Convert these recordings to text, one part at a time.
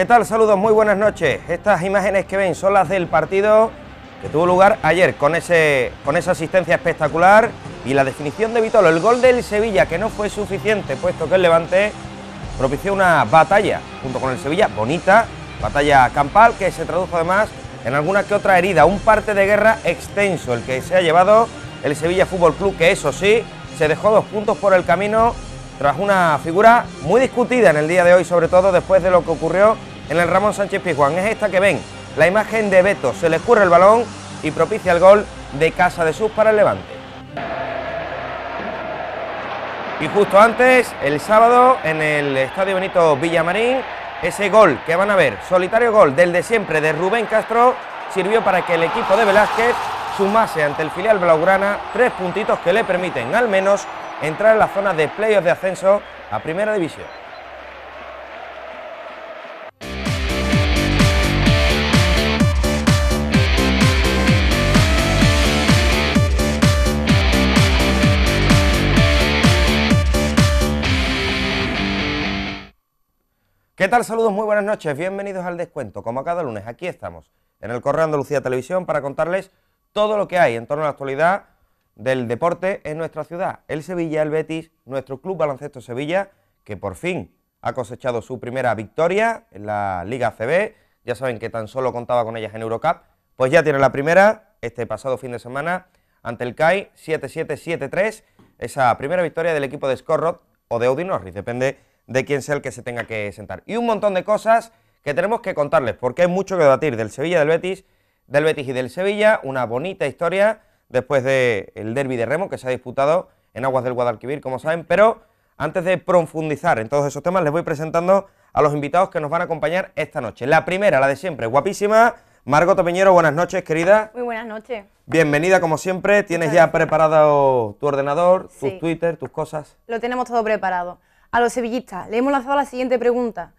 ¿Qué tal? Saludos, muy buenas noches. Estas imágenes que ven son las del partido que tuvo lugar ayer con, ese, con esa asistencia espectacular y la definición de Vitolo. El gol del Sevilla que no fue suficiente puesto que el Levante propició una batalla junto con el Sevilla, bonita, batalla campal que se tradujo además en alguna que otra herida, un parte de guerra extenso el que se ha llevado el Sevilla Fútbol Club que eso sí, se dejó dos puntos por el camino tras una figura muy discutida en el día de hoy, sobre todo después de lo que ocurrió en el Ramón Sánchez Pizjuán. Es esta que ven, la imagen de Beto, se le escurre el balón y propicia el gol de Casa de Sus para el Levante. Y justo antes, el sábado, en el Estadio Benito Villamarín, ese gol que van a ver, solitario gol del de siempre de Rubén Castro, sirvió para que el equipo de Velázquez sumase ante el filial Blaugrana tres puntitos que le permiten al menos entrar en la zona de playoff de ascenso a Primera División. ¿Qué tal? Saludos, muy buenas noches, bienvenidos al descuento. Como cada lunes, aquí estamos en el Correo Andalucía Televisión para contarles todo lo que hay en torno a la actualidad del deporte en nuestra ciudad. El Sevilla, el Betis, nuestro club baloncesto Sevilla, que por fin ha cosechado su primera victoria en la Liga CB. Ya saben que tan solo contaba con ellas en Eurocup. Pues ya tiene la primera este pasado fin de semana ante el CAI 7773. Esa primera victoria del equipo de Scorrot o de Audi depende de quién sea el que se tenga que sentar. Y un montón de cosas que tenemos que contarles, porque hay mucho que debatir del Sevilla, del Betis, del Betis y del Sevilla, una bonita historia después del el derby de Remo que se ha disputado en aguas del Guadalquivir, como saben, pero antes de profundizar en todos esos temas, les voy presentando a los invitados que nos van a acompañar esta noche. La primera, la de siempre, guapísima, Margot Topeñero buenas noches, querida. Muy buenas noches. Bienvenida, como siempre. ¿Tienes ya preparado tu ordenador, tu Twitter, tus cosas? Lo tenemos todo preparado a los sevillistas. Le hemos lanzado la siguiente pregunta.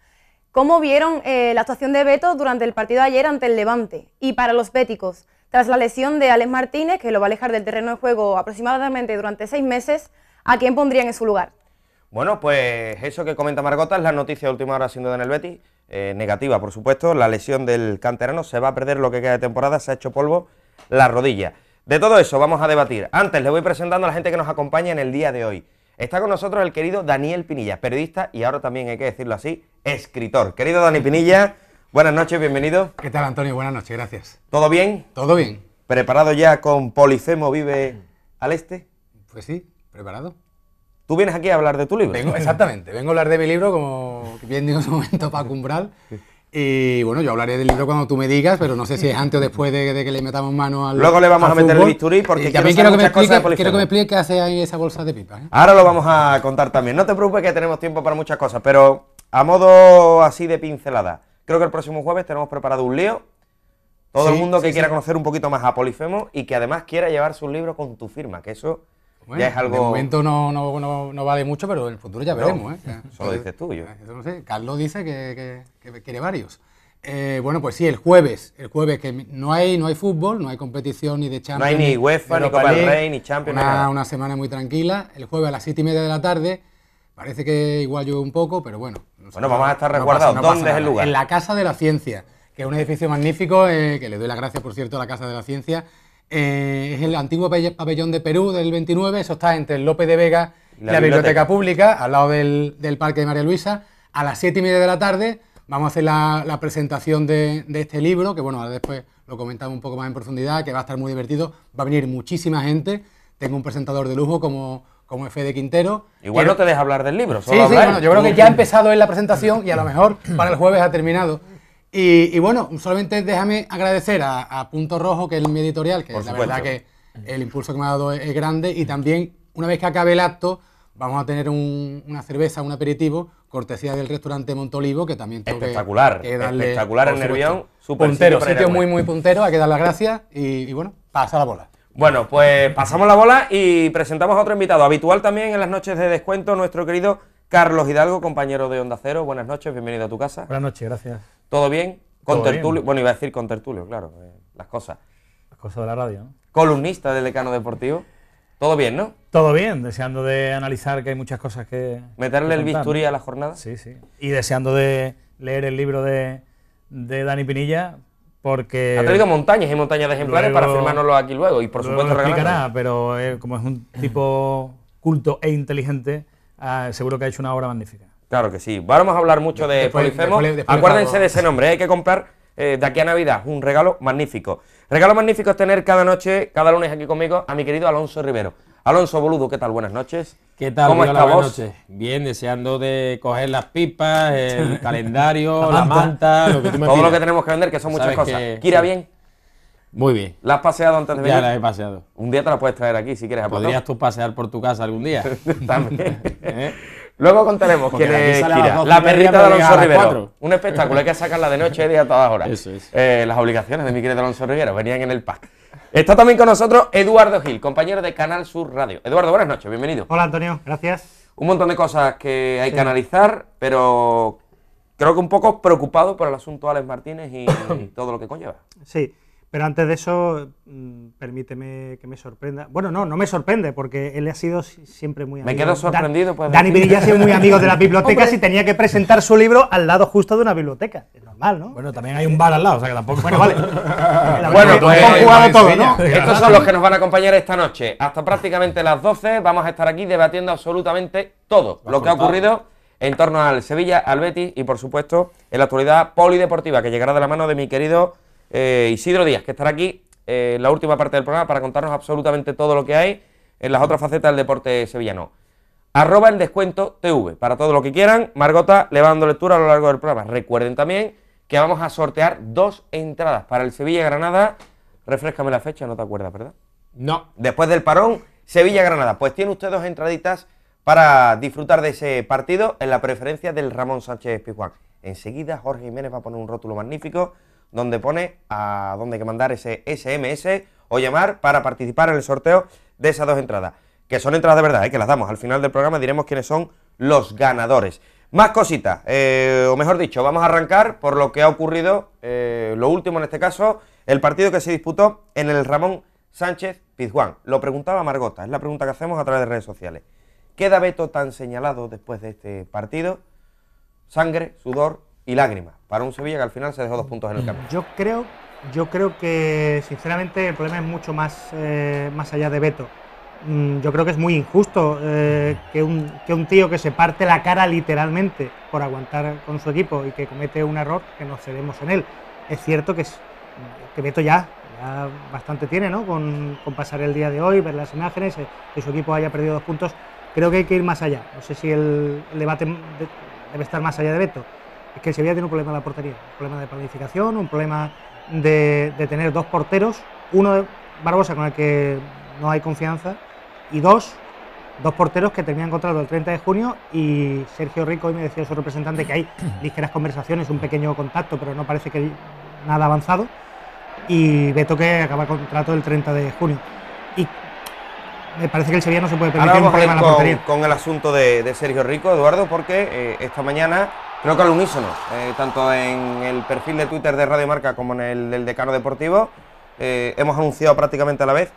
¿Cómo vieron eh, la actuación de Beto durante el partido de ayer ante el Levante? Y para los béticos, tras la lesión de Alex Martínez, que lo va a alejar del terreno de juego aproximadamente durante seis meses, ¿a quién pondrían en su lugar? Bueno, pues eso que comenta Margota es la noticia de última hora siendo duda en el Betis, eh, negativa por supuesto, la lesión del canterano, se va a perder lo que queda de temporada, se ha hecho polvo la rodilla. De todo eso vamos a debatir. Antes le voy presentando a la gente que nos acompaña en el día de hoy. Está con nosotros el querido Daniel Pinilla, periodista y ahora también hay que decirlo así, escritor. Querido Daniel Pinilla, buenas noches, bienvenido. ¿Qué tal, Antonio? Buenas noches, gracias. ¿Todo bien? Todo bien. ¿Preparado ya con Polifemo Vive al Este? Pues sí, preparado. Tú vienes aquí a hablar de tu libro. exactamente, vengo a hablar de mi libro, como bien digo en su momento, para Umbral. Y bueno, yo hablaré del libro cuando tú me digas, pero no sé si es antes o después de, que le metamos mano al. Luego le vamos a meter el bisturí porque también quiero, que me explique, qué hace ahí esa bolsa de pipa. ¿eh? Ahora lo vamos a contar también. No te preocupes que tenemos tiempo para muchas cosas, pero a modo así de pincelada, creo que el próximo jueves tenemos preparado un lío. Todo el mundo que quiera conocer un poquito más a Polifemo y que además quiera llevar su libro con tu firma, que eso bueno, De momento no, vale mucho, pero en el futuro ya veremos. ¿eh? dices tú, yo. Eh, Carlos dice que, quiere varios. Eh, bueno, pues sí, el jueves, el jueves que no hay, no hay fútbol, no hay competición ni de Champions. No hay ni UEFA, ni, Copa Rey, ni Champions. Una, una semana muy tranquila. El jueves a las siete y media de la tarde, parece que igual llueve un poco, pero bueno. bueno, vamos a estar resguardados. ¿Dónde es el lugar? En la Casa de la Ciencia, que es un edificio magnífico, eh, que le doy las gracias, por cierto, a la Casa de la Ciencia, eh, es el antiguo pabellón de Perú del 29, eso está entre el López de Vega y la, biblioteca. Pública, al lado del, Parque de María Luisa. A las 7 y media de la tarde vamos a hacer la, presentación de, este libro, que bueno, ahora después lo comentamos un poco más en profundidad, que va a estar muy divertido, va a venir muchísima gente, tengo un presentador de lujo como, como Fede Quintero. Igual no te deja hablar del libro, Sí, yo creo que ya ha empezado en la presentación y a lo mejor para el jueves ha terminado. Y, bueno, solamente déjame agradecer a, Punto Rojo, que es mi editorial, que la verdad que el impulso que me ha dado es, grande. Y también, una vez que acabe el acto, vamos a tener una cerveza, un aperitivo, cortesía del restaurante Montolivo, que también tiene. Espectacular, espectacular el Nervión. Super puntero, sitio, muy, muy puntero, hay que dar las gracias y, y bueno, pasa la bola. Bueno, pues pasamos la bola y presentamos a otro invitado, habitual también en las noches de descuento, nuestro querido Carlos Hidalgo, compañero de Onda Cero. Buenas noches, bienvenido a tu casa. Buenas noches, gracias. ¿Todo bien? Con tertulio, bueno, iba a decir con tertulio, claro, eh, las cosas. Las cosas de la radio, ¿no? Columnista del Decano Deportivo. Todo bien, ¿no? Todo bien, deseando de analizar que hay muchas cosas que... Meterle el bisturí a la jornada. Sí, sí. Y deseando de leer el libro de, Dani Pinilla, porque... Ha traído montañas y montañas de ejemplares para firmárnoslo aquí luego, y por supuesto lo pero eh, como es un tipo culto e inteligente, ah, seguro que ha hecho una obra magnífica. Claro que sí. Vamos a hablar mucho de Polifemo. Acuérdense de ese nombre, ¿eh? hay que comprar eh, de aquí a Navidad un regalo magnífico. Regalo magnífico es tener cada noche, cada lunes aquí conmigo, a mi querido Alonso Rivero. Alonso Boludo, ¿qué tal? Buenas noches. ¿Qué tal? ¿Cómo Noches. Bien, deseando de coger las pipas, el calendario, la manta, todo lo que tenemos que vender, que son muchas cosas. Quiera bien? Muy bien. ¿La has paseado antes de venir? Ya la he paseado. Un día te la puedes traer aquí si quieres. ¿Podrías tú pasear por tu casa algún día? También. ¿Eh? Luego contaremos quién es la perrita de Alonso Rivero. Un espectáculo, hay que sacarla de noche y a todas horas. Eh, las obligaciones de mi querido Alonso Rivero venían en el pack. Está también con nosotros Eduardo Gil, compañero de Canal Sur Radio. Eduardo, buenas noches, bienvenido. Hola Antonio, gracias. Un montón de cosas que hay que analizar, pero creo que un poco preocupado por el asunto de Alex Martínez y todo lo que conlleva. Sí. Pero antes de eso, mm, permíteme que me sorprenda. Bueno, no, no me sorprende, porque él ha sido siempre muy amigo. Me quedo sorprendido. Pues, Dani Virilla ha sido muy amigo de las bibliotecas y tenía que presentar su libro al lado justo de una biblioteca. Es normal, ¿no? Bueno, también hay un bar al lado, o sea que tampoco... Bueno, vale. bueno, pues, jugado todo, ¿no? Estos son los que nos van a acompañar esta noche. Hasta prácticamente las 12 vamos a estar aquí debatiendo absolutamente todo lo que ha ocurrido en torno al Sevilla, al Betis y, por supuesto, en la actualidad polideportiva, que llegará de la mano de mi querido... Eh, Isidro Díaz, que estará aquí eh, en la última parte del programa para contarnos absolutamente todo lo que hay en las otras facetas del deporte sevillano. Arroba el descuento TV, para todo lo que quieran. Margota le va dando lectura a lo largo del programa. Recuerden también que vamos a sortear dos entradas para el Sevilla-Granada. Refrescame la fecha, no te acuerdas, ¿verdad? No. Después del parón, Sevilla-Granada. Pues tiene usted dos entraditas para disfrutar de ese partido en la preferencia del Ramón Sánchez Pizjuán. Enseguida Jorge Jiménez va a poner un rótulo magnífico donde pone a donde que mandar ese SMS o llamar para participar en el sorteo de esas dos entradas. Que son entradas de verdad, ¿eh? que las damos. Al final del programa diremos quiénes son los ganadores. Más cositas, eh, o mejor dicho, vamos a arrancar por lo que ha ocurrido, eh, lo último en este caso, el partido que se disputó en el Ramón Sánchez Pizjuán. Lo preguntaba Margota, es la pregunta que hacemos a través de redes sociales. ¿Queda Beto tan señalado después de este partido? Sangre, sudor, y lágrimas para un Sevilla que al final se dejó dos puntos en el campo Yo creo, yo creo que sinceramente el problema es mucho más, eh, más allá de Beto. Mm, yo creo que es muy injusto eh, que, un, tío que se parte la cara literalmente por aguantar con su equipo y que comete un error, que no cedemos en él. Es cierto que, que Beto ya bastante tiene, ¿no? Con, pasar el día de hoy, ver las imágenes, eh, que su equipo haya perdido dos puntos. Creo que hay que ir más allá. No sé si el debate debe estar más allá de Beto es que el Sevilla tiene un problema en la portería, un problema de planificación, un problema de, tener dos porteros, uno de Barbosa con el que no hay confianza y dos, dos porteros que terminan contrato el 30 de junio y Sergio Rico hoy me decía su representante que hay ligeras conversaciones, un pequeño contacto, pero no parece que nada avanzado y Beto que acaba contrato el 30 de junio. Y me parece que el Sevilla no se puede permitir un problema con, en la portería. Con el asunto de, Sergio Rico, Eduardo, porque eh, esta mañana creo que al unísono, eh, tanto en el perfil de Twitter de Radio Marca como en el del Decano Deportivo, eh, hemos anunciado prácticamente a la vez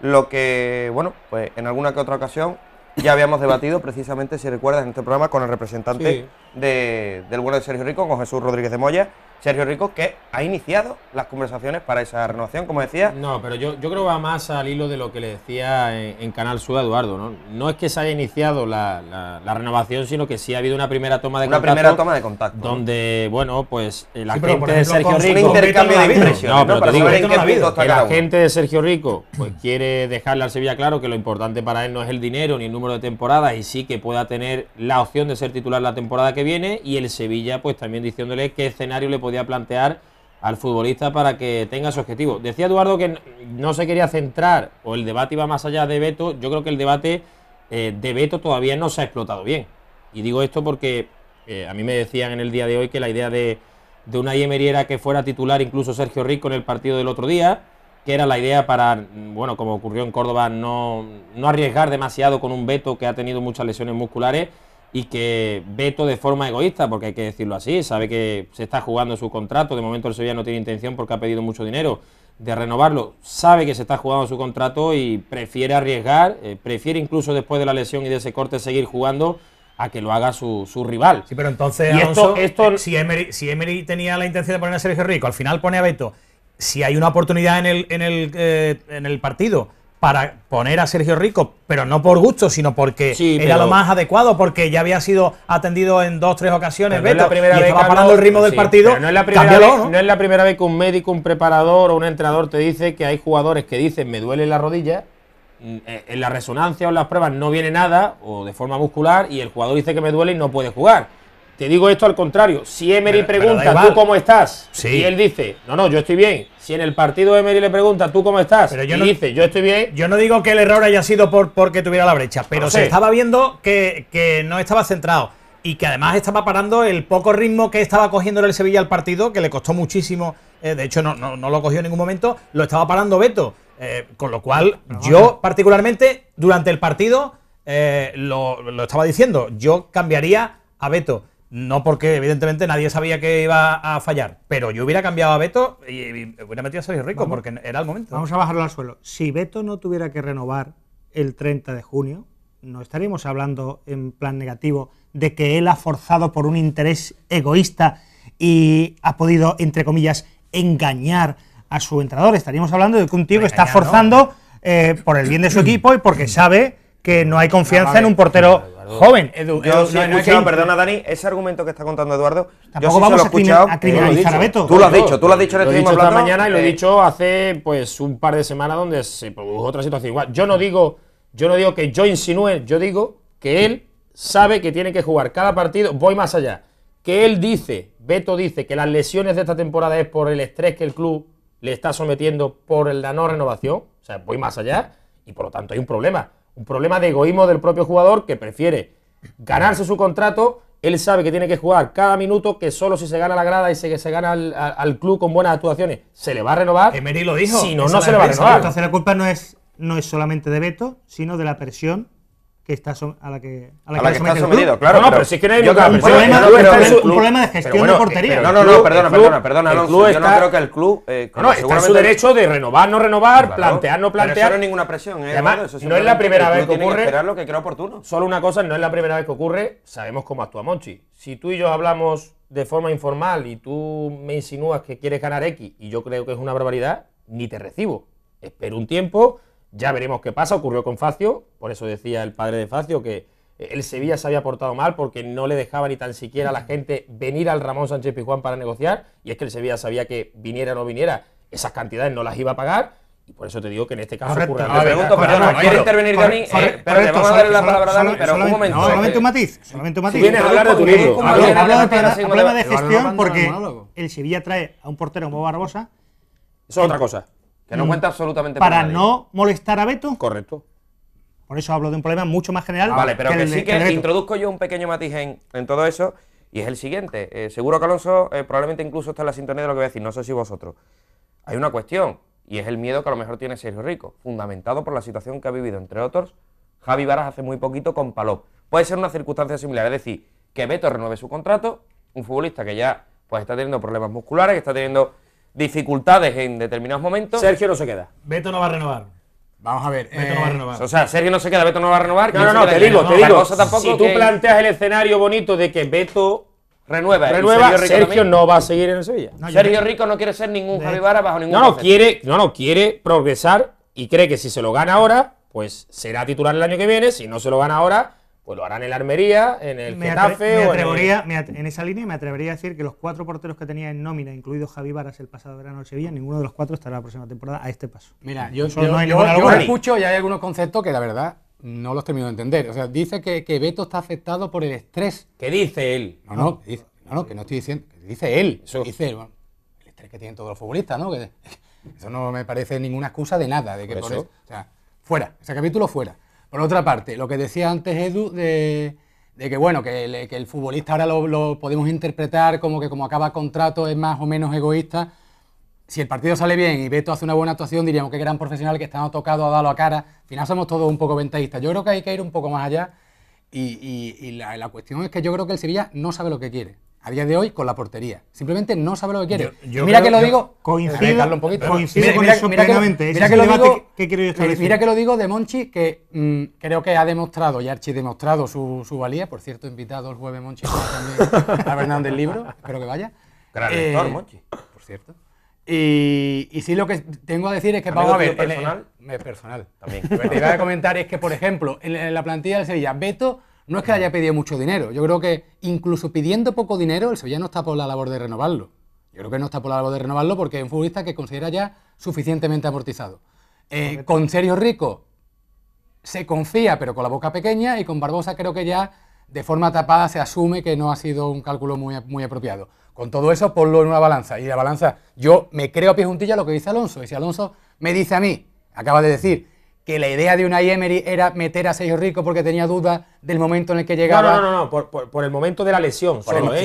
lo que, bueno, pues en alguna que otra ocasión ya habíamos debatido precisamente, si recuerdas, en este programa con el representante del bueno de Sergio Rico, con Jesús Rodríguez de Moya, Sergio Rico, que ha iniciado las conversaciones para esa renovación, como decía. No, pero yo, yo creo que va más al hilo de lo que le decía en, Canal Sud, a Eduardo. ¿no? no es que se haya iniciado la, renovación, sino que sí ha habido una primera toma de contacto. Una primera toma de contacto. Donde, bueno, pues la gente de Sergio Rico. intercambio de No, pero la gente de Sergio Rico pues, quiere dejarle al Sevilla claro que lo importante para él no es el dinero ni el número de temporadas y sí que pueda tener la opción de ser titular la temporada que viene. Y el Sevilla, pues también diciéndole qué escenario le puede podía plantear al futbolista para que tenga su objetivo. Decía Eduardo que no se quería centrar o el debate iba más allá de Beto. Yo creo que el debate eh, de Beto todavía no se ha explotado bien. Y digo esto porque eh, a mí me decían en el día de hoy que la idea de, de una Yemery que fuera titular incluso Sergio Rico en el partido del otro día, que era la idea para, bueno, como ocurrió en Córdoba, no, no arriesgar demasiado con un Beto que ha tenido muchas lesiones musculares y que Beto de forma egoísta, porque hay que decirlo así, sabe que se está jugando su contrato, de momento el Sevilla no tiene intención porque ha pedido mucho dinero de renovarlo, sabe que se está jugando su contrato y prefiere arriesgar, eh, prefiere incluso después de la lesión y de ese corte seguir jugando a que lo haga su, su rival. Sí, pero entonces, esto, eh, Si, Emery, si Emery tenía la intención de poner a Sergio Rico, al final pone a Beto, si hay una oportunidad en el, en el, eh, en el partido para poner a Sergio Rico, pero no por gusto, sino porque era lo más adecuado, porque ya había sido atendido en dos, tres ocasiones, Beto, la estaba parando el ritmo del partido. la ¿no? ¿no? es la primera vez que un médico, un preparador o un entrenador te dice que hay jugadores que dicen me duele la rodilla, mm, eh, en la resonancia o en las pruebas no viene nada, o de forma muscular, y el jugador dice que me duele y no puede jugar. Te digo esto al contrario. Si Emery pregunta, ¿tú cómo estás? Y él dice, no, no, yo estoy bien. Si en el partido Emery le pregunta, ¿tú cómo estás? yo y dice, yo estoy bien. Yo no digo que el error haya sido por, porque tuviera la brecha, pero se estaba viendo que, no estaba centrado. Y que además estaba parando el poco ritmo que estaba cogiendo el Sevilla al partido, que le costó muchísimo. Eh, de hecho, no, lo cogió en ningún momento. Lo estaba parando Beto. Eh, con lo cual, yo particularmente, durante el partido, eh, lo estaba diciendo, yo cambiaría a Beto. No porque, evidentemente, nadie sabía que iba a fallar, pero yo hubiera cambiado a Beto y, hubiera metido a Sergio Rico, porque era el momento. Vamos a bajarlo al suelo. Si Beto no tuviera que renovar el 30 de junio, no estaríamos hablando en plan negativo de que él ha forzado por un interés egoísta y ha podido, entre comillas, engañar a su entrenador. Estaríamos hablando de que un tío está forzando eh, por el bien de su equipo y porque sabe que no hay confianza en un portero joven. perdona Dani, ese argumento que está contando Eduardo, yo vamos A criminalizar a Beto. Tú lo has dicho, tú lo has dicho en este mismo mañana y lo he dicho hace pues un par de semanas donde se produjo otra situación igual. Yo no digo, yo no digo que yo insinúe, yo digo que él sabe que tiene que jugar cada partido, voy más allá. Que él dice, Beto dice que las lesiones de esta temporada es por el estrés que el club le está sometiendo por la no renovación, o sea, voy más allá y por lo tanto hay un problema un problema de egoísmo del propio jugador que prefiere ganarse su contrato. Él sabe que tiene que jugar cada minuto, que solo si se gana la grada y se, se gana al, club con buenas actuaciones, se le va a renovar. Emery lo dijo. Si no, no se le va a renovar. Entonces la culpa no es, no es solamente de veto sino de la presión está a la que a la, que, está sometido, claro. pero, si sí que no, hay problema, un, problema de gestión de portería. no, no, no, perdona, perdona, perdona, yo no creo que el club eh, no, está en su derecho de renovar, no renovar, plantear, no plantear. no ninguna presión, eh, Además, no es la primera vez que ocurre. esperar lo que creo oportuno. Solo una cosa, no es la primera vez que ocurre, sabemos cómo actúa Monchi. Si tú y yo hablamos de forma informal y tú me insinúas que quieres ganar X y yo creo que es una barbaridad, ni te recibo. Espero un tiempo, ya veremos qué pasa, ocurrió con Facio, por eso decía el padre de Facio que el Sevilla se había portado mal porque no le dejaba ni tan siquiera a la gente venir al Ramón Sánchez Pizjuán para negociar, y es que el Sevilla sabía que viniera o no viniera, esas cantidades no las iba a pagar, y por eso te digo que en este caso correcto, ocurre... No, pregunto, perdona, ¿quiere intervenir Dani? Eh, Perdón, vamos a darle la palabra a Dani, pero un momento. solamente un matiz, solamente un matiz. Si vienes a hablar de tu libro. Hablo de gestión porque el Sevilla trae a un portero como Barbosa... Eso es otra cosa. Que no mm. cuenta absolutamente para, para no molestar a Beto. Correcto. Por eso hablo de un problema mucho más general. Ah, vale, pero que, sí que, introduzco yo un pequeño matiz en, todo eso y es el siguiente. Eh, seguro que Alonso eh, probablemente incluso está en la sintonía de lo que voy a decir, no sé si vosotros. Hay una cuestión y es el miedo que a lo mejor tiene Sergio Rico, fundamentado por la situación que ha vivido, entre otros, Javi Varas hace muy poquito con Palop. Puede ser una circunstancia similar, es decir, que Beto renueve su contrato, un futbolista que ya pues está teniendo problemas musculares, que está teniendo dificultades en determinados momentos. Sergio no se queda. Beto no va a renovar. Vamos a ver. Beto no eh, va a renovar. O sea, Sergio no se queda, Beto no va a renovar. No, no, no, te digo, te digo. Si tú planteas el escenario bonito de que Beto renueva, ¿eh? renueva Sergio, Sergio no va a seguir en Sevilla. Sergio Rico no quiere ser ningún Javi Vara bajo ningún No, no, quiere, no, no, quiere progresar y cree que si se lo gana ahora, pues será titular el año que viene. Si no se lo gana ahora, pues lo harán en la Armería, en el en, esa línea me atrevería a decir que los cuatro porteros que tenía en nómina, incluido Javi Varas el pasado verano en Sevilla, ninguno de los cuatro estará la próxima temporada a este paso. Mira, yo, yo, escucho y hay algunos conceptos que la verdad no los termino de entender. O sea, dice que, que Beto está afectado por el estrés. ¿Qué dice él? No, no, ah. que no estoy diciendo, dice él. Dice el estrés que tienen todos los futbolistas, ¿no? eso no me parece ninguna excusa de nada, de que por, fuera, ese capítulo fuera. Por otra parte, lo que decía antes Edu de, que bueno, que, el futbolista ahora lo, podemos interpretar como que como acaba contrato es más o menos egoísta. Si el partido sale bien y Beto hace una buena actuación, diríamos que gran profesional que está tocado a darlo a cara. Al final somos todos un poco ventajistas. Yo creo que hay que ir un poco más allá y, la, la cuestión es que yo creo que el Sevilla no sabe lo que quiere a día de hoy con la portería. Simplemente no sabe lo que quiere. Yo, mira que lo digo. Coincido, un con eso plenamente. Que, mira, que lo digo, eh, mira que lo digo de Monchi, que mm, creo que ha demostrado, y Archi ha demostrado su, su, valía. Por cierto, invitado el jueves Monchi también a Fernández del Libro. Espero que vaya. Gran lector, eh, Monchi. Por cierto. Y, sí, lo que tengo a decir es que vamos a ver. Personal? personal. También. Lo que te iba a comentar es que, por ejemplo, en, en la plantilla del Sevilla, Beto no es que haya pedido mucho dinero. Yo creo que incluso pidiendo poco dinero, el ya no está por la labor de renovarlo. Yo creo que no está por la labor de renovarlo porque es un futbolista que considera ya suficientemente amortizado. Eh, con Sergio Rico se confía, pero con la boca pequeña, y con Barbosa creo que ya de forma tapada se asume que no ha sido un cálculo muy, muy apropiado. Con todo eso, ponlo en una balanza. Y la balanza, yo me creo a pie juntilla lo que dice Alonso. Y si Alonso me dice a mí, acaba de decir, que la idea de una Emery era meter a Sergio Rico porque tenía dudas del momento en el que llegaba. No, no, no, no, Por, el momento de la lesión. ¿eh? Por el, por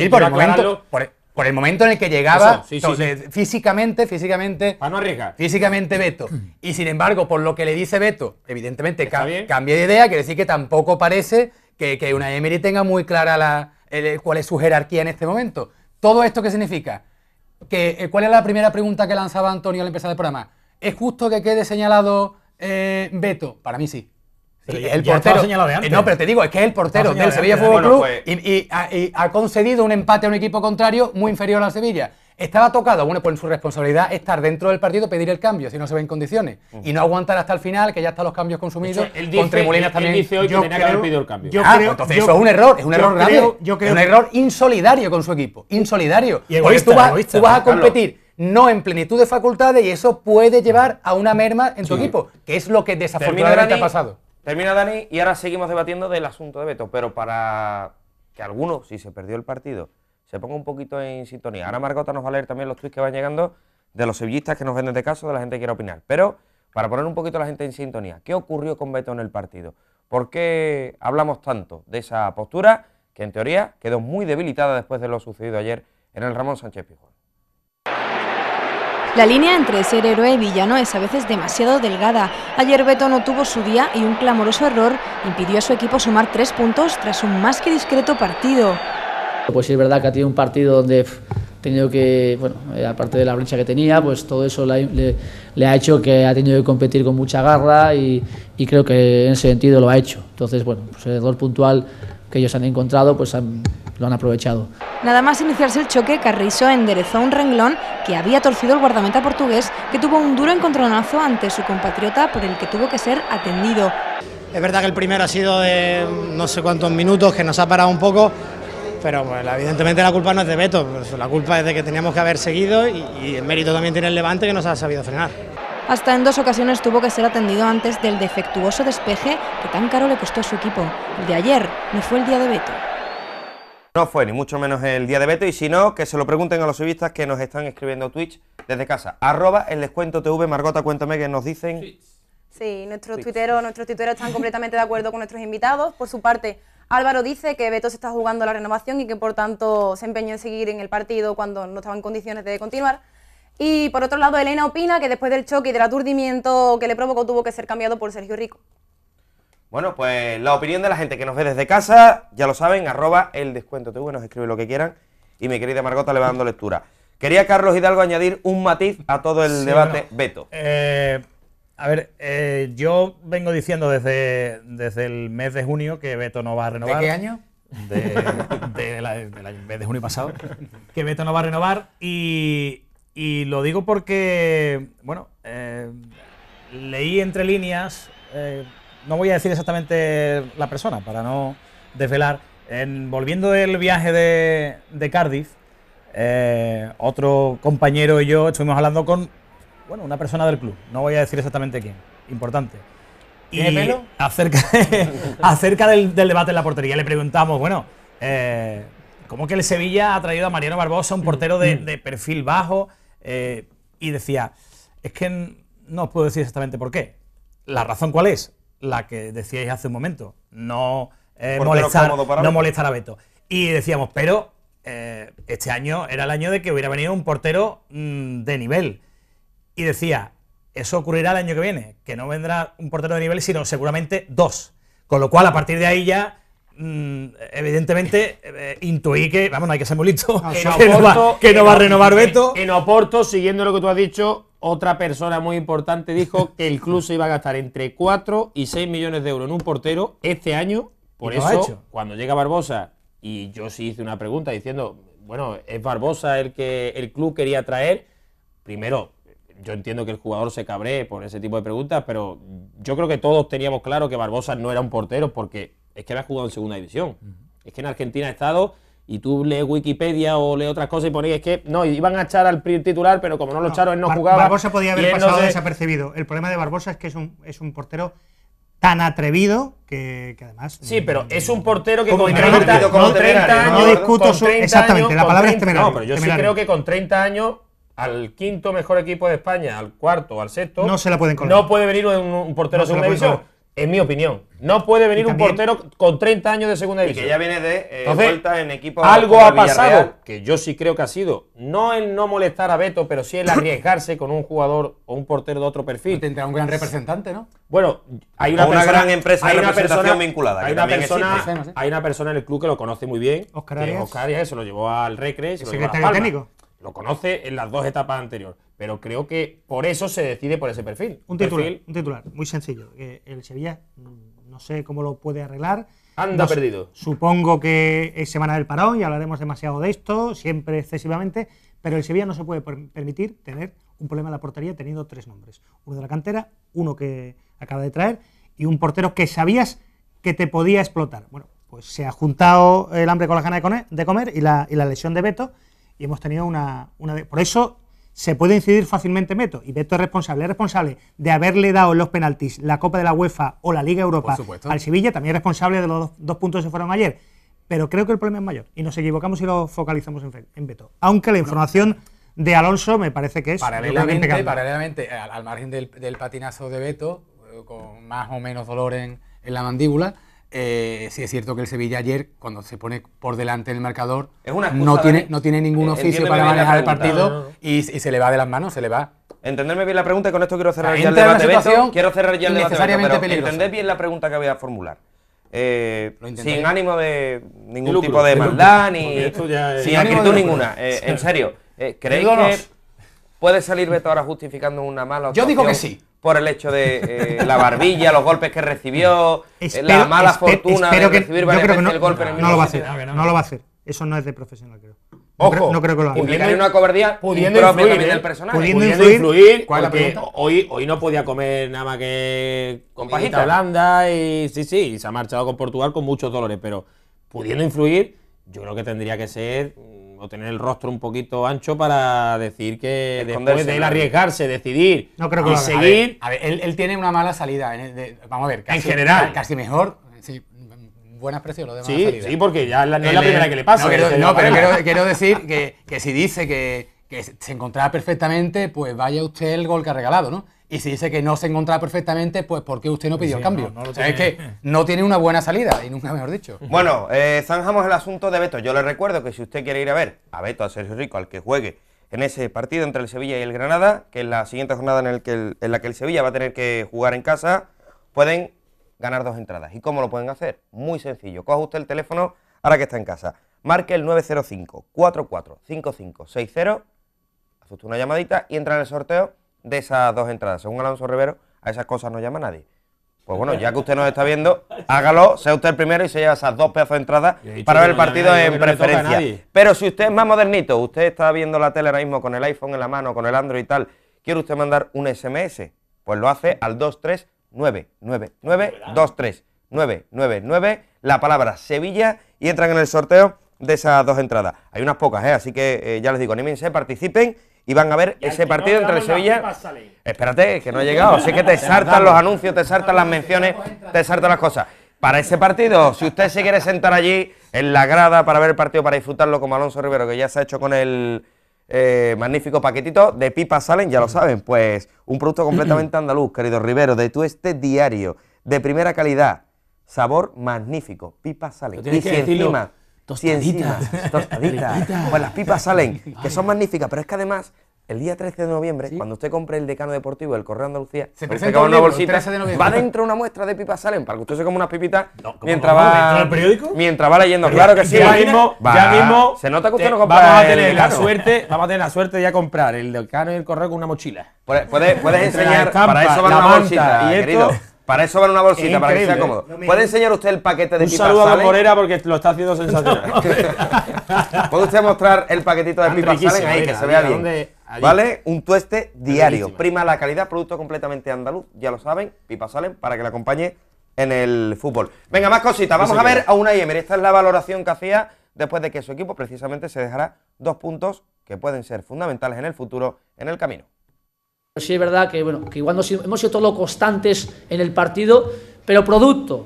el momento. en el que llegaba entonces, físicamente, físicamente. Para no arriesgar. Físicamente Beto. Y sin embargo, por lo que le dice Beto, evidentemente cambia de idea, quiere decir que tampoco parece que, una Emery tenga muy clara la, cuál es su jerarquía en este momento. ¿Todo esto qué significa? Que, eh, ¿Cuál es la primera pregunta que lanzaba Antonio al empezar el programa? ¿Es justo que quede señalado eh, Beto? Para mí sí. el portero. Eh, no, pero te digo, es que es el portero del Sevilla Fútbol Club pues- y, ha concedido un empate a un equipo contrario muy inferior al Sevilla. Estaba tocado, bueno, pues su responsabilidad estar dentro del partido, pedir el cambio, si no se ve en condiciones. Y no aguantar hasta el final, que ya están los cambios consumidos. El también. yo el cambio. Ah, pues entonces eso es un error, es un error grave. Yo creo, un error insolidario con su equipo. Insolidario. Y hoy tú vas, a competir no en plenitud de facultades y eso puede llevar a una merma en tu equipo, que es lo que desafortunadamente ha pasado. Termina Dani y ahora seguimos debatiendo del asunto de Beto, pero para que alguno, si se perdió el partido, se ponga un poquito en sintonía. Ahora Margota nos va a leer también los tweets que van llegando de los sevillistas que nos venden de caso, de la gente que quiere opinar. Pero para poner un poquito a la gente en sintonía, ¿qué ocurrió con Beto en el partido? ¿Por qué hablamos tanto de esa postura que en teoría quedó muy debilitada después de lo sucedido ayer en el Ramón Sánchez Pijón la línea entre ser héroe y villano es a veces demasiado delgada. Ayer Beto no tuvo su día y un clamoroso error impidió a su equipo sumar tres puntos tras un más que discreto partido. Pues es verdad que ha tenido un partido donde ha tenido que, bueno, eh, aparte de la brecha que tenía, pues todo eso le, ha hecho que ha tenido que competir con mucha garra y, y creo que en ese sentido lo ha hecho. Entonces, bueno, pues el error puntual que ellos han encontrado, pues lo han aprovechado. Nada más iniciarse el choque, Carrizo enderezó un renglón que había torcido el guardameta portugués, que tuvo un duro encontronazo ante su compatriota por el que tuvo que ser atendido. Es verdad que el primero ha sido de no sé cuántos minutos, que nos ha parado un poco, pero evidentemente la culpa no es de Beto, pues la culpa es de que teníamos que haber seguido y, y el mérito también tiene el Levante que nos ha sabido frenar. Hasta en dos ocasiones tuvo que ser atendido antes del defectuoso despeje que tan caro le costó a su equipo. El de ayer no fue el día de Beto. No fue ni mucho menos el día de Beto y si no, que se lo pregunten a los subistas que nos están escribiendo Twitch desde casa. Arroba el descuento TV, Margota, cuéntame qué nos dicen... Sí, nuestros tuiteros, nuestros tuiteros están completamente de acuerdo con nuestros invitados. Por su parte, Álvaro dice que Beto se está jugando la renovación y que por tanto se empeñó en seguir en el partido cuando no estaba en condiciones de continuar. Y por otro lado, Elena opina que después del choque y del aturdimiento que le provocó tuvo que ser cambiado por Sergio Rico. Bueno, pues la opinión de la gente que nos ve desde casa, ya lo saben, arroba el descuento TV, nos escribe lo que quieran. Y mi querida Margota le va dando lectura. Quería Carlos Hidalgo añadir un matiz a todo el debate Beto. Eh, a ver, eh, yo vengo diciendo desde, desde el mes de junio que Beto no va a renovar. ¿De qué año? De, de mes de junio pasado. Que Beto no va a renovar y, y lo digo porque, bueno, eh, leí entre líneas, eh, no voy a decir exactamente la persona para no desvelar, volviendo del viaje de, de Cardiff, eh, otro compañero y yo estuvimos hablando con bueno, una persona del club, no voy a decir exactamente quién, importante. Y acerca, acerca del, debate en la portería le preguntamos, bueno, ¿cómo que el Sevilla ha traído a Mariano Barbosa, un portero de mm. perfil bajo? Eh, y decía, es que no os puedo decir exactamente por qué. ¿La razón cuál es? La que decíais hace un momento, no, eh, molestar, no a Beto. Y decíamos, pero eh, este año era el año de que hubiera venido un portero mm, de nivel. Y decía, eso ocurrirá el año que viene, que no vendrá un portero de nivel, sino seguramente dos. Con lo cual, a partir de ahí ya Mm, evidentemente eh, intuí que, vamos, no hay que ser muy que, no, va, a renovar Beto. En Oporto, siguiendo lo que tú has dicho, otra persona muy importante dijo que el club se iba a gastar entre 4 y 6 millones de euros en un portero este año. Por eso, cuando llega Barbosa, y yo sí hice una pregunta diciendo, bueno, es Barbosa el que el club quería traer, primero, yo entiendo que el jugador se cabree por ese tipo de preguntas, pero yo creo que todos teníamos claro que Barbosa no era un portero porque es que había jugado en segunda división. Es que en Argentina ha estado y tú lees Wikipedia o lees otras cosas y ponéis que no, iban a echar al titular, pero como no lo echaron, él no jugaba. Barbosa podía haber pasado desapercibido. El problema de Barbosa es que es un, es un portero tan atrevido que, además. Sí, pero es un portero que con 30, años. No discuto su, exactamente, la palabra es temerario. No, pero yo sí creo que con 30 años al quinto mejor equipo de España, al cuarto, al sexto. No se la pueden colgar. No puede venir un, portero no segunda división en mi opinión. No puede venir un portero con 30 años de segunda división. Y que ya viene de eh, vuelta en equipo. Algo ha pasado, que yo sí creo que ha sido, no el no molestar a Beto, pero sí el arriesgarse con un jugador o un portero de otro perfil. Tendrá un gran representante, ¿no? Bueno, hay una, gran empresa hay una persona, vinculada. Hay una persona, hay una persona en el club que lo conoce muy bien. Oscar Arias. Oscar Arias se lo llevó al Recre. Se lo llevó a técnico lo conoce en las dos etapas anteriores, pero creo que por eso se decide por ese perfil. Un titular, muy sencillo. el Sevilla mm, no sé cómo lo puede arreglar. Anda perdido. Supongo que es semana del parón y hablaremos demasiado de esto, siempre excesivamente, pero el Sevilla no se puede permitir tener un problema en la portería teniendo tres nombres. Uno de la cantera, uno que acaba de traer y un portero que sabías que te podía explotar. Bueno, pues se ha juntado el hambre con la gana de comer y la, y la lesión de Beto y hemos tenido una, una... Por eso se puede incidir fácilmente Beto, y Beto es responsable. Es responsable de haberle dado los penaltis la Copa de la UEFA o la Liga Europa al Sevilla, también es responsable de los dos, puntos que se fueron ayer. Pero creo que el problema es mayor, y nos equivocamos si lo focalizamos en, en Beto. Aunque la información de Alonso me parece que es... Paralelamente, al, margen del, del, patinazo de Beto, eh, con más o menos dolor en, en la mandíbula, eh, si es cierto que el Sevilla ayer, cuando se pone por delante del marcador, no, tiene, no tiene ningún oficio para manejar el partido Y, se le va de las manos, se le va. Entenderme bien la pregunta y con esto quiero cerrar ya el debate. quiero cerrar ya el debate. entender bien la pregunta que voy a formular. Eh, sin ánimo de ningún tipo de maldad, ni sin actitud ninguna. Eh, en serio, ¿creéis que puede salir Beto ahora justificando una mala Yo digo que sí por el hecho de eh, la barbilla, los golpes que recibió, eh, la mala fortuna de recibir varias no, el golpe no, en el mismo no lo va a hacer, no, lo va a hacer. Eso no es de profesional, creo. Ojo, no creo, que lo haga. una cobardía pudiendo influir, ¿eh? del Pudiendo, influir, hoy, hoy no podía comer nada más que con pajita blanda y sí, sí, y se ha marchado con Portugal con muchos dolores, pero pudiendo influir, yo creo que tendría que ser tener el rostro un poquito ancho para decir que después de él arriesgarse, decidir no creo que y A ver, él, tiene una mala salida. ¿eh? vamos a ver, casi, en general. Casi mejor. Sí, buenas precios demás. Sí, porque ya no es la primera que le pasa. No, pero quiero, decir que, si dice que se encontraba perfectamente, pues vaya usted el gol que ha regalado, ¿no? Y si dice que no se encontraba perfectamente, pues ¿por qué usted no pidió el cambio? es que no tiene una buena salida, y nunca mejor dicho. Bueno, eh, zanjamos el asunto de Beto. Yo le recuerdo que si usted quiere ir a ver a Beto, a Sergio Rico, al que juegue en ese partido entre el Sevilla y el Granada, que es la siguiente jornada en, el que en la que el Sevilla va a tener que jugar en casa, pueden ganar dos entradas. ¿Y cómo lo pueden hacer? Muy sencillo. Coge usted el teléfono ahora que está en casa. Marque el 905 44 5560 hace usted una llamadita y entra en el sorteo de esas dos entradas. Según Alonso Rivero, a esas cosas no llama nadie. Pues bueno, ya que usted nos está viendo, hágalo, sea usted el primero y se lleva esas dos pedazos de entrada para ver el partido en preferencia. Pero si usted es más modernito, usted está viendo la tele ahora mismo con el iPhone en la mano, con el Android y tal, quiere usted mandar un SMS, pues lo hace al 2399923999 la palabra Sevilla y entran en el sorteo de esas dos entradas. Hay unas pocas, ¿eh? así que eh, ya les digo, anímense, participen y van a ver ese partido entre Sevilla. Espérate, que no ha llegado. Así que te saltan los anuncios, te saltan las menciones, te saltan las cosas. Para ese partido, si usted se quiere sentar allí en la grada para ver el partido, para disfrutarlo como Alonso Rivero, que ya se ha hecho con el eh, magnífico paquetito de Pipa Salen, ya lo saben, pues un producto completamente andaluz, querido Rivero, de tu este diario, de primera calidad, sabor magnífico, Pipa Salen. Y si encima... Tostaditas. pues las pipas salen, que son magníficas, pero es que además el día 13 de noviembre, cuando usted compre el Decano Deportivo el Correo Andalucía, se presenta una bolsita, va dentro una muestra de pipas salen para que usted se coma unas pipitas mientras va. periódico? Mientras va leyendo, claro que sí. Ya mismo, ya mismo. Se nota que usted no compra. Vamos a tener la suerte, vamos a tener la suerte de ya comprar el Decano y el Correo con una mochila. Puedes, puedes, enseñar, para eso va una bolsita, y esto, para eso van una bolsita, para que sea cómodo. ¿Puede enseñar usted el paquete de Un Saludo a la Morera porque lo está haciendo sensacional. ¿Puede usted mostrar el paquetito de ah, pipas salen ahí, que se vea bien? ¿Vale? Un tueste diario. Prima la calidad, producto completamente andaluz, ya lo saben, pipas salen para que la acompañe en el fútbol. Venga, más cositas. Vamos a ver a una IEMER Esta es la valoración que hacía después de que su equipo precisamente se dejara dos puntos que pueden ser fundamentales en el futuro en el camino sí es verdad que, bueno, que igual no, hemos sido todos constantes en el partido, pero producto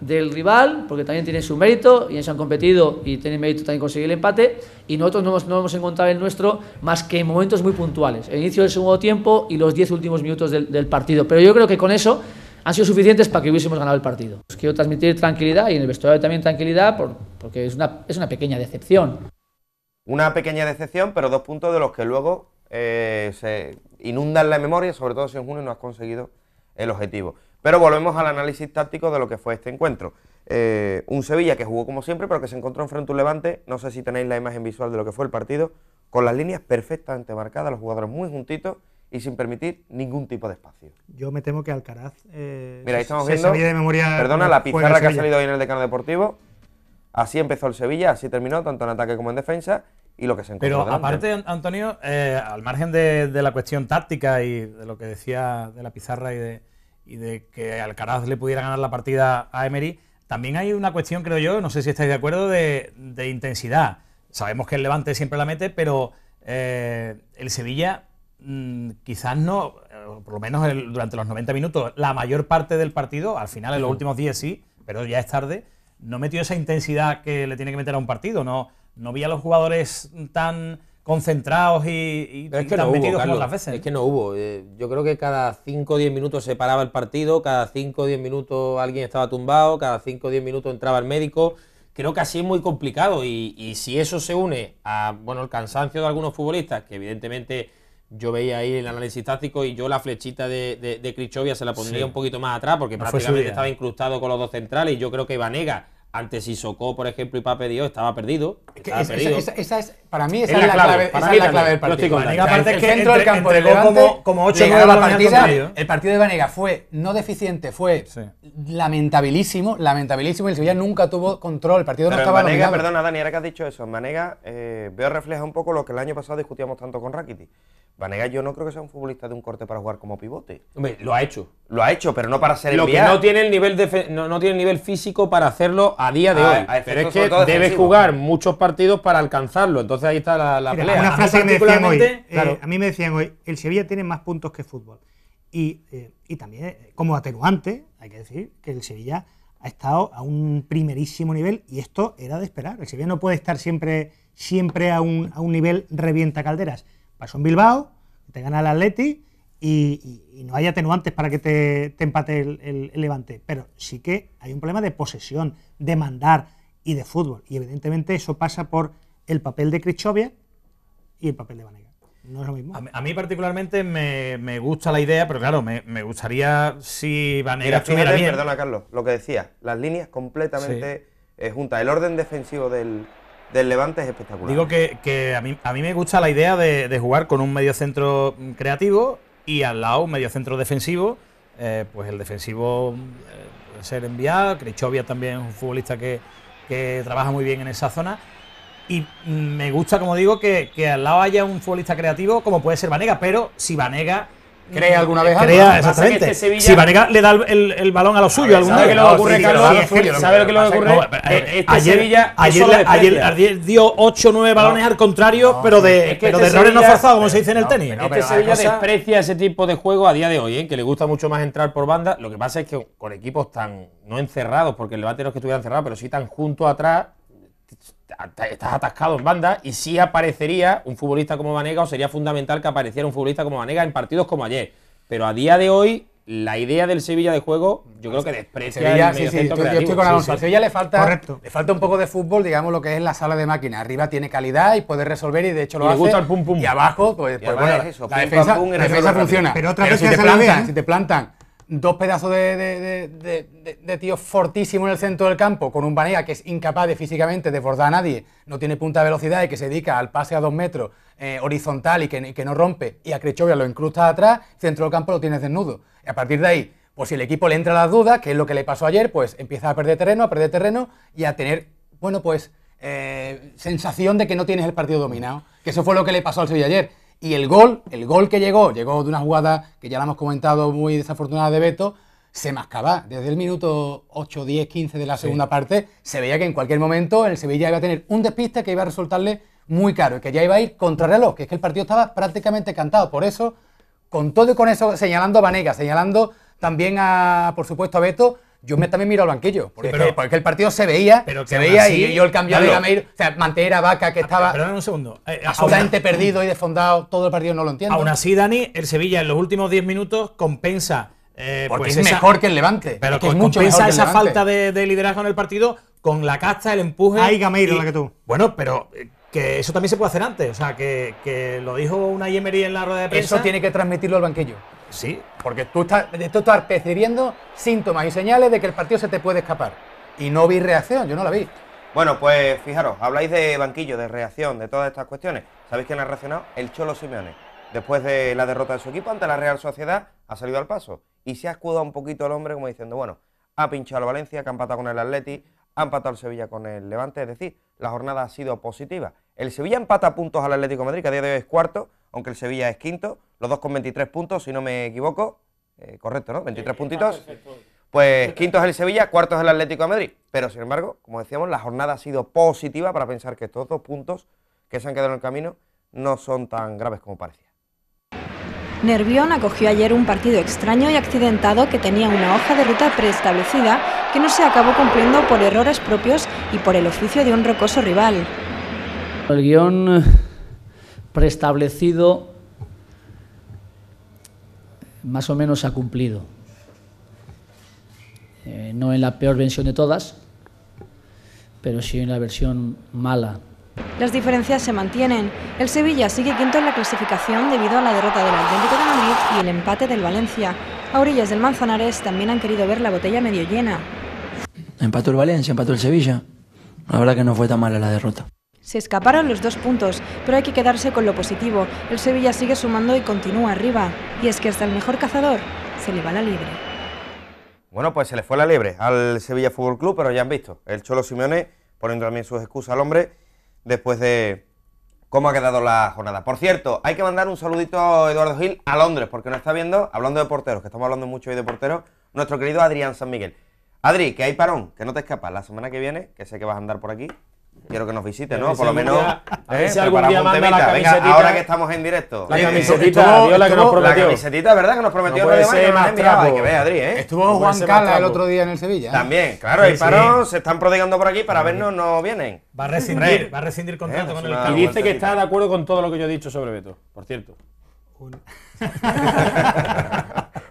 del rival, porque también tiene su mérito, y se han competido y tienen mérito también conseguir el empate, y nosotros no hemos, encontrado el nuestro más que en momentos muy puntuales, el inicio del segundo tiempo y los diez últimos minutos del, partido. Pero yo creo que con eso han sido suficientes para que hubiésemos ganado el partido. Os quiero transmitir tranquilidad y en el vestuario también tranquilidad, porque es una, es una pequeña decepción. Una pequeña decepción, pero dos puntos de los que luego eh, se se inundan la memoria, sobre todo si en junio no has conseguido el objetivo. Pero volvemos al análisis táctico de lo que fue este encuentro. Eh, un Sevilla que jugó como siempre, pero que se encontró enfrente a un Levante, no sé si tenéis la imagen visual de lo que fue el partido, con las líneas perfectamente marcadas, los jugadores muy juntitos y sin permitir ningún tipo de espacio. Yo me temo que Alcaraz. Eh, Mira, estamos viendo. de memoria. Perdona, la pizarra que ha salido hoy en el decano deportivo. Así empezó el Sevilla, así terminó, tanto en ataque como en defensa lo que se Pero aparte, Antonio, eh, al margen de, la cuestión táctica y de lo que decía de la pizarra y de, de que Alcaraz le pudiera ganar la partida a Emery, también hay una cuestión, creo yo, no sé si estáis de acuerdo, de, intensidad. Sabemos que el Levante siempre la mete, pero eh, el Sevilla mm, quizás no, eh, por lo menos durante los 90 minutos, la mayor parte del partido, al final en los últimos 10 sí, pero ya es tarde, no metió esa intensidad que le tiene que meter a un partido, no, no vi los jugadores tan concentrados y, es que no hubo, veces. Es que no hubo. Eh, yo creo que cada 5 o 10 minutos se paraba el partido, cada 5 o 10 minutos alguien estaba tumbado, cada 5 o 10 minutos entraba el médico. Creo que así es muy complicado y, si eso se une a bueno el cansancio de algunos futbolistas, que evidentemente yo veía ahí el análisis táctico y yo la flechita de, de, se la pondría un poquito más atrás porque prácticamente estaba incrustado con los dos centrales y yo creo que Vanega antes socó, por ejemplo, y Pape dio, estaba perdido. Esa, es, para mí, esa es, la clave, es la clave del partido. aparte es que dentro del campo de ocho como, como la partida, el partido de Vanega fue no deficiente, fue lamentabilísimo lamentabilísimo, lamentabilísimo. El Sevilla nunca tuvo control, el partido no estaba Vanega, perdona, Dani, ahora que has dicho eso, en Vanega eh, veo refleja un poco lo que el año pasado discutíamos tanto con Rakitic. Vanega yo no creo que sea un futbolista de un corte para jugar como pivote. lo ha hecho. Lo ha hecho, pero no para ser Lo que no tiene el nivel de, no tiene el nivel físico para hacerlo a día de ah, hoy. pero es que debe jugar muchos partidos para alcanzarlo. Entonces ahí está la, pelea. Una frase que me decían hoy. Eh, a mí me decían hoy, el Sevilla tiene más puntos que fútbol. Y, eh, también, eh, como atenuante, hay que decir que el Sevilla ha estado a un primerísimo nivel y esto era de esperar. El Sevilla no puede estar siempre, siempre a, un, a un nivel revienta calderas. Pasó en Bilbao, te gana el Atleti, y, no hay atenuantes para que te, te empate el, Levante, pero sí que hay un problema de posesión, de mandar y de fútbol. Y evidentemente eso pasa por el papel de Krichovia y el papel de Vanega. No es lo mismo. A mí, particularmente me, gusta la idea, pero claro, me, gustaría si Vanega estuviera bien. Perdona, Carlos, lo que decía, las líneas completamente eh, juntas. El orden defensivo del, Levante es espectacular. Digo que, a, mí, a, mí, me gusta la idea de, de jugar con un medio centro creativo y al lado medio centro defensivo, eh, pues el defensivo eh, ser enviado, Crichovia también es un futbolista que, que, trabaja muy bien en esa zona. Y me gusta, como digo, que, que, al lado haya un futbolista creativo como puede ser Vanega, pero si Vanega ¿Cree alguna vez crea, algo. exactamente. Este Sevilla... Si Vanega le da el, balón a lo suyo, alguna día. lo que ocurre, Carlos? Eh, eh, este ¿Sabe lo que le ocurre? ayer, ayer, dio 8 o 9 balones al contrario, pero de, este pero de errores no forzados, como se dice en el tenis. Este Sevilla desprecia ese tipo de juego a día de hoy, ¿eh? que le gusta mucho más entrar por banda. Lo que pasa es que con equipos tan, no encerrados, porque el Levante no es que estuviera encerrado pero sí tan junto atrás, estás atascado en banda y si aparecería un futbolista como Vanega o sería fundamental que apareciera un futbolista como Vanega en partidos como ayer. Pero a día de hoy la idea del Sevilla de juego, yo creo que desprecia sí, sí, yo, estoy con Alonso. le falta, le falta un poco de fútbol, digamos, lo que es la sala de máquina. Arriba tiene calidad y puede resolver y de hecho lo hace. Y abajo, pues, pues bueno, la defensa, funciona. Pero otra vez ¿eh? si, te plantan, si te plantan dos pedazos de, de, de, tíos fortísimos en el centro del campo, con un Banea que es incapaz de físicamente desbordar a nadie, no tiene punta de velocidad y que se dedica al pase a dos metros eh, horizontal y que, no rompe, y a Crechovia lo incrusta atrás, centro del campo lo tienes desnudo. Y a partir de ahí, pues si el equipo le entra las dudas, que es lo que le pasó ayer, pues empieza a perder terreno, a perder terreno y a tener, bueno, pues eh, sensación de que no tienes el partido dominado. Que eso fue lo que le pasó al Sevilla ayer y el gol, el gol que llegó, llegó de una jugada que ya la hemos comentado muy desafortunada de Beto, se mascaba. Desde el minuto 8, 10, 15 de la segunda parte, se veía que en cualquier momento el Sevilla iba a tener un despiste que iba a resultarle muy caro y que ya iba a ir contrarreloj, que es que el partido estaba prácticamente cantado. Por eso, con todo y con eso, señalando a Vanega, señalando también a, por supuesto, a Beto, yo me también miro al banquillo, porque, el partido se veía, se veía y yo el cambio de Gameiro, o sea, mantener a Vaca que ah, estaba en un segundo, eh, absolutamente perdido y desfondado todo el partido, no lo entiendo. Aún así, Dani, el Sevilla en los últimos 10 minutos compensa eh, porque pues es mejor que el Levante. Pero que mucho compensa esa falta de, liderazgo en el partido con la casta, el empuje. Ay, Gameiro la que tú. Bueno, pero eh, que eso también se puede hacer antes. O sea, que, que lo dijo una Yemery en la rueda de prensa. Eso tiene que transmitirlo al banquillo. Sí, porque tú estás, percibiendo síntomas y señales de que el partido se te puede escapar. Y no vi reacción, yo no la vi. Bueno, pues fijaros, habláis de banquillo, de reacción, de todas estas cuestiones. ¿Sabéis quién ha reaccionado? El Cholo Simeone. Después de la derrota de su equipo ante la Real Sociedad, ha salido al paso. Y se ha escudado un poquito el hombre como diciendo, bueno, ha pinchado al Valencia, que ha empatado con el Atleti, ha empatado el Sevilla con el Levante. Es decir, la jornada ha sido positiva. El Sevilla empata puntos al Atlético de Madrid, que a día de hoy es cuarto, aunque el Sevilla es quinto, los dos con 23 puntos, si no me equivoco. Eh, correcto, ¿no? 23 puntitos. Pues quinto es el Sevilla, cuarto es el Atlético de Madrid. Pero sin embargo, como decíamos, la jornada ha sido positiva para pensar que estos dos puntos que se han quedado en el camino no son tan graves como parecía. Nervión acogió ayer un partido extraño y accidentado que tenía una hoja de ruta preestablecida que no se acabó cumpliendo por errores propios y por el oficio de un rocoso rival. El guión eh, preestablecido más o menos ha cumplido. Eh, no en la peor versión de todas, pero sí en la versión mala. Las diferencias se mantienen. El Sevilla sigue quinto en la clasificación debido a la derrota del Atlético de Madrid y el empate del Valencia. A orillas del Manzanares también han querido ver la botella medio llena. Empató el Valencia, empató el Sevilla. La verdad que no fue tan mala la derrota. Se escaparon los dos puntos, pero hay que quedarse con lo positivo. El Sevilla sigue sumando y continúa arriba. Y es que hasta el mejor cazador se le va la libre. Bueno, pues se le fue la libre al Sevilla Fútbol Club, pero ya han visto, el Cholo Simeone poniendo también sus excusas al hombre después de cómo ha quedado la jornada. Por cierto, hay que mandar un saludito a Eduardo Gil a Londres, porque nos está viendo, hablando de porteros, que estamos hablando mucho hoy de porteros, nuestro querido Adrián San Miguel. Adri, que hay parón, que no te escapas, la semana que viene, que sé que vas a andar por aquí, quiero que nos visite, ¿no? Por lo menos eh, si algún día la ahora que estamos en directo. La camisetita, estuvo, la que nos prometió. La camisetita, ¿verdad? Que nos prometió no que ve, Adri, ¿eh? Estuvo Juan Carlos el otro día en el Sevilla. ¿eh? También, claro, y para se están prodigando por aquí para vernos, no vienen. Va a rescindir, va a rescindir contrato con el Y dice que está de acuerdo con todo lo que yo he dicho sobre Beto, por cierto.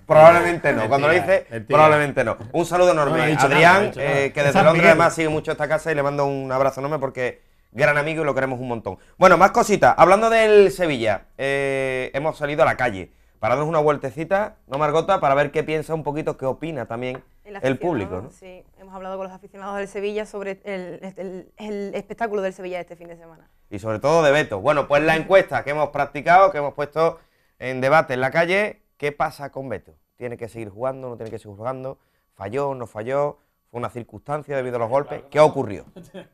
Probablemente no. Cuando lo dice, probablemente no. Un saludo enorme. Adrián, eh, que desde Londres además sigue mucho esta casa y le mando un abrazo enorme porque gran amigo y lo queremos un montón. Bueno, más cositas. Hablando del Sevilla, eh, hemos salido a la calle para darnos una vueltecita, no Margota, para ver qué piensa un poquito, qué opina también el, público. Sí, hemos hablado con los aficionados del Sevilla sobre el, el, espectáculo del Sevilla este fin de semana. Y sobre todo de Beto. Bueno, pues la encuesta que hemos practicado, que hemos puesto en debate en la calle, ¿Qué pasa con Beto? ¿Tiene que seguir jugando? ¿No tiene que seguir jugando? ¿Falló? ¿No falló? ¿Fue una circunstancia debido a los golpes? ¿Qué ocurrió?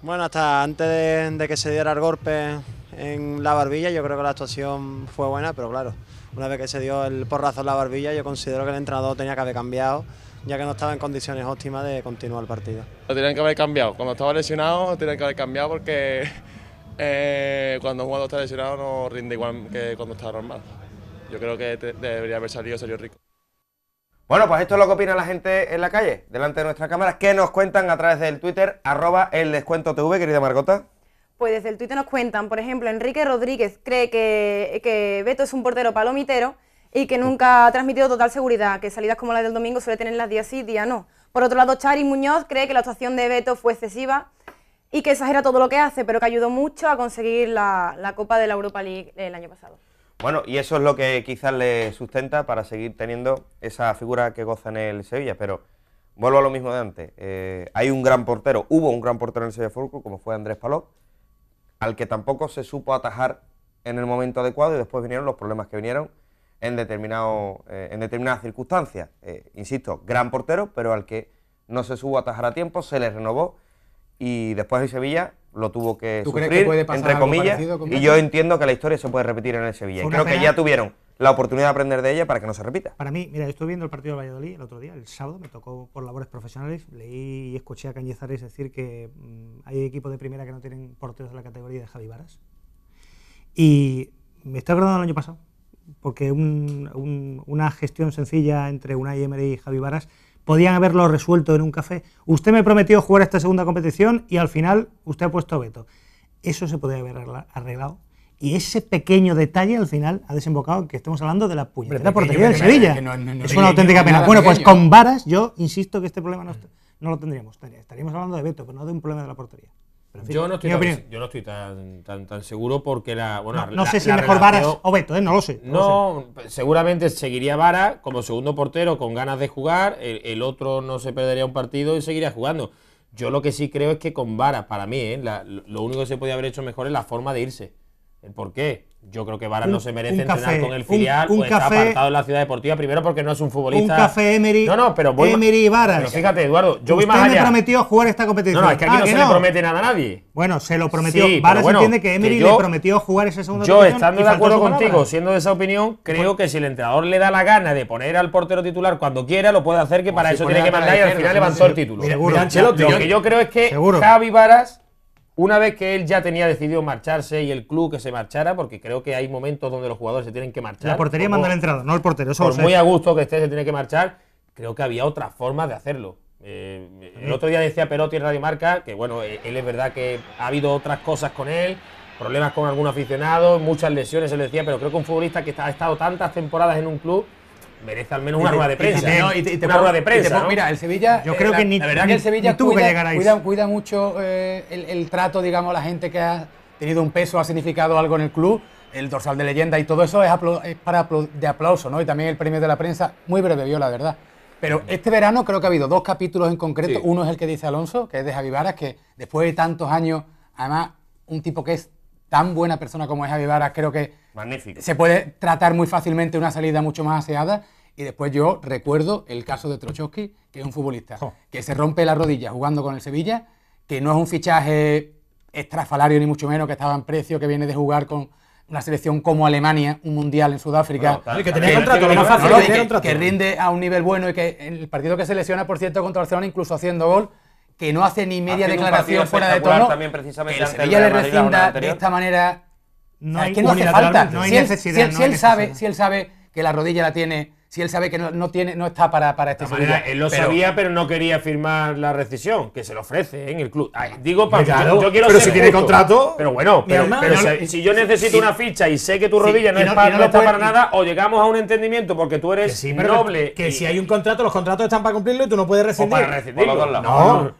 Bueno, hasta antes de, que se diera el golpe en la barbilla, yo creo que la actuación fue buena, pero claro, una vez que se dio el porrazo en la barbilla, yo considero que el entrenador tenía que haber cambiado, ya que no estaba en condiciones óptimas de continuar el partido. Lo tenían que haber cambiado, cuando estaba lesionado, lo tenían que haber cambiado porque eh, cuando un jugador está lesionado no rinde igual que cuando está normal yo creo que debería haber salido salió Rico. Bueno, pues esto es lo que opina la gente en la calle, delante de nuestras cámaras, ¿Qué nos cuentan a través del Twitter, arroba el descuento TV, querida Margota? Pues desde el Twitter nos cuentan, por ejemplo, Enrique Rodríguez cree que, que Beto es un portero palomitero y que nunca ha transmitido total seguridad, que salidas como las del domingo suele tener las días sí, días no. Por otro lado, Charis Muñoz cree que la actuación de Beto fue excesiva y que exagera todo lo que hace, pero que ayudó mucho a conseguir la, la Copa de la Europa League el año pasado. Bueno, y eso es lo que quizás le sustenta para seguir teniendo esa figura que goza en el Sevilla, pero vuelvo a lo mismo de antes. Eh, hay un gran portero, hubo un gran portero en el Sevilla Fútbol como fue Andrés Palop, al que tampoco se supo atajar en el momento adecuado y después vinieron los problemas que vinieron en, determinado, eh, en determinadas circunstancias. Eh, insisto, gran portero, pero al que no se supo atajar a tiempo, se le renovó y después el Sevilla lo tuvo que ¿Tú sufrir, crees que puede pasar entre comillas, y yo entiendo que la historia se puede repetir en el Sevilla. creo que ya tuvieron la oportunidad de aprender de ella para que no se repita. Para mí, mira, estuve viendo el partido de Valladolid el otro día, el sábado, me tocó por labores profesionales, leí y escuché a Cañizares decir que mm, hay equipos de primera que no tienen porteros de la categoría de Javi Varas. Y me está acordando el año pasado, porque una gestión sencilla entre Unai Emery y Javi Varas podían haberlo resuelto en un café. Usted me prometió jugar esta segunda competición y al final usted ha puesto veto. Eso se podría haber arreglado. Y ese pequeño detalle al final ha desembocado en que estemos hablando de la puñetera de Sevilla. es una auténtica pena. Bueno, pues con varas yo insisto que este problema no, lo tendríamos. Estaríamos hablando de veto, pero no de un problema de la portería. Yo no estoy, tan, yo no estoy tan, tan, seguro porque la. Bueno, no, sé si mejor Varas o ¿eh? no lo sé. No, seguramente seguiría Vara como segundo portero con ganas de jugar. El, otro no se perdería un partido y seguiría jugando. Yo lo que sí creo es que con Vara, para mí, ¿eh? lo único que se podía haber hecho mejor es la forma de irse. ¿Por qué? Yo creo que Varas no se merece entrenar con el filial un, o está café, apartado en la ciudad deportiva primero porque no es un futbolista. Un café Emery. No, no, pero bueno. Emery y Varas. Pero fíjate, Eduardo, yo voy más allá. me prometió jugar esta competición. No, es que aquí no ah, se le promete nada a nadie. Bueno, se lo prometió. Varas entiende que Emery le prometió jugar ese segundo Yo, estando de acuerdo contigo, siendo de esa opinión, creo que si el entrenador le da la gana de poner al portero titular cuando quiera, lo puede hacer, que para eso tiene que mandar y al final levantó el título. Lo que yo creo es que Javi Varas una vez que él ya tenía decidido marcharse y el club que se marchara, porque creo que hay momentos donde los jugadores se tienen que marchar. La portería manda la entrada, no el portero. Eso muy a gusto que esté, se tiene que marchar. Creo que había otras formas de hacerlo. Eh, el otro día decía Perotti en Radio Marca que, bueno, eh, él es verdad que ha habido otras cosas con él, problemas con algún aficionado, muchas lesiones, se le decía, pero creo que un futbolista que ha estado tantas temporadas en un club merece al menos una rueda de prensa. Y, te, y rueda de prensa. Mira, el Sevilla. Yo creo eh, que ni, la verdad que el Sevilla cuida, mucho eh, el, trato, digamos, la gente que ha tenido un peso, ha significado algo en el club. El dorsal de leyenda y todo eso es, para de aplauso, ¿no? Y también el premio de la prensa, muy breve, vio la verdad. Pero este verano creo que ha habido dos capítulos en concreto. Uno es el que dice Alonso, que es de Javi Varas, que después de tantos años, además, un tipo que es tan buena persona como es Javi creo que se puede tratar muy fácilmente una salida mucho más aseada. Y después yo recuerdo el caso de Trochowski, que es un futbolista que se rompe la rodilla jugando con el Sevilla, que no es un fichaje estrafalario ni mucho menos, que estaba en precio, que viene de jugar con una selección como Alemania, un mundial en Sudáfrica, que, rinde a un nivel bueno y que en el partido que se lesiona, por cierto, contra Barcelona, incluso haciendo gol, que no hace ni media declaración fuera de tono, también que ella le rescinda de esta manera. No es que no hace falta. si, él, Sabe, si él sabe que la rodilla la tiene si él sabe que no, no tiene, no está para, para este manera, Él lo sabía, pero no quería firmar la rescisión, que se lo ofrece en el club. digo, para Pero si tiene contrato. Pero bueno, si, yo necesito una ficha y sé que tu rodilla no, no, está para nada, o llegamos a un entendimiento porque tú eres noble. Que, si hay un contrato, los contratos están para cumplirlo y tú no puedes rescindir. rescindirlo. Por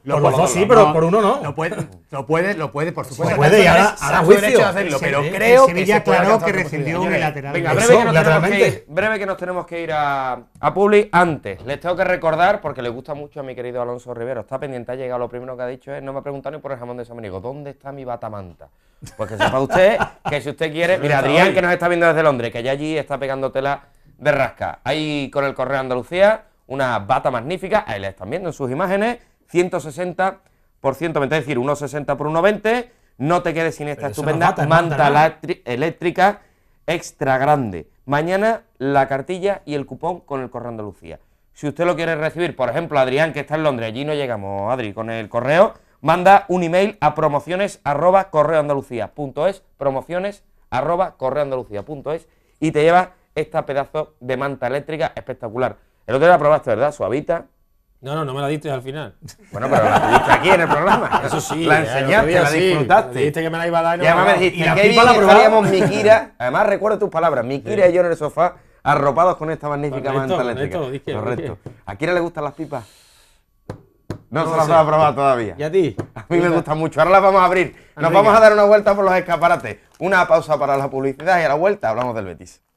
los dos, no, sí, pero por uno no. Lo puede, lo puede, lo puede por supuesto. puede y ahora hacerlo, pero creo que ya aclaró que rescindió unilateralmente. Venga, breve que nos tenemos que ir a a, Publi antes. Les tengo que recordar, porque le gusta mucho a mi querido Alonso Rivero, está pendiente, ha llegado, lo primero que ha dicho es, no me ha preguntado ni por el jamón de amigo ¿dónde está mi batamanta? Pues que sepa usted que si usted quiere, mira, Adrián que nos está viendo desde Londres, que allá allí está pegando tela de rasca. Ahí con el Correo Andalucía, una bata magnífica, ahí la están viendo en sus imágenes, 160 por 120, es decir, 1,60 por 1,20. No te quedes sin esta estupenda manta eléctrica extra grande. Mañana la cartilla y el cupón con el correo Andalucía. Si usted lo quiere recibir, por ejemplo, Adrián, que está en Londres, allí no llegamos, Adri, con el correo, manda un email a promociones arroba promociones arroba es y te lleva esta pedazo de manta eléctrica espectacular. El otro día la probaste, ¿verdad? Suavita. No, no, no me la diste al final. Bueno, pero la tuviste aquí en el programa. Eso sí. La eh, enseñaste, la disfrutaste. Dijiste que me la iba a dar. Y, además me dijiste, qué Además, recuerdo tus palabras, Miquira y yo en el sofá, arropados con esta magnífica manta eléctrica. Correcto. Correcto. ¿A quién le gustan las pipas? No, se las va a probar todavía. ¿Y a ti? A mí me gusta mucho. Ahora las vamos a abrir. Nos vamos a dar una vuelta por los escaparates. Una pausa para la publicidad y a la vuelta hablamos del Betis.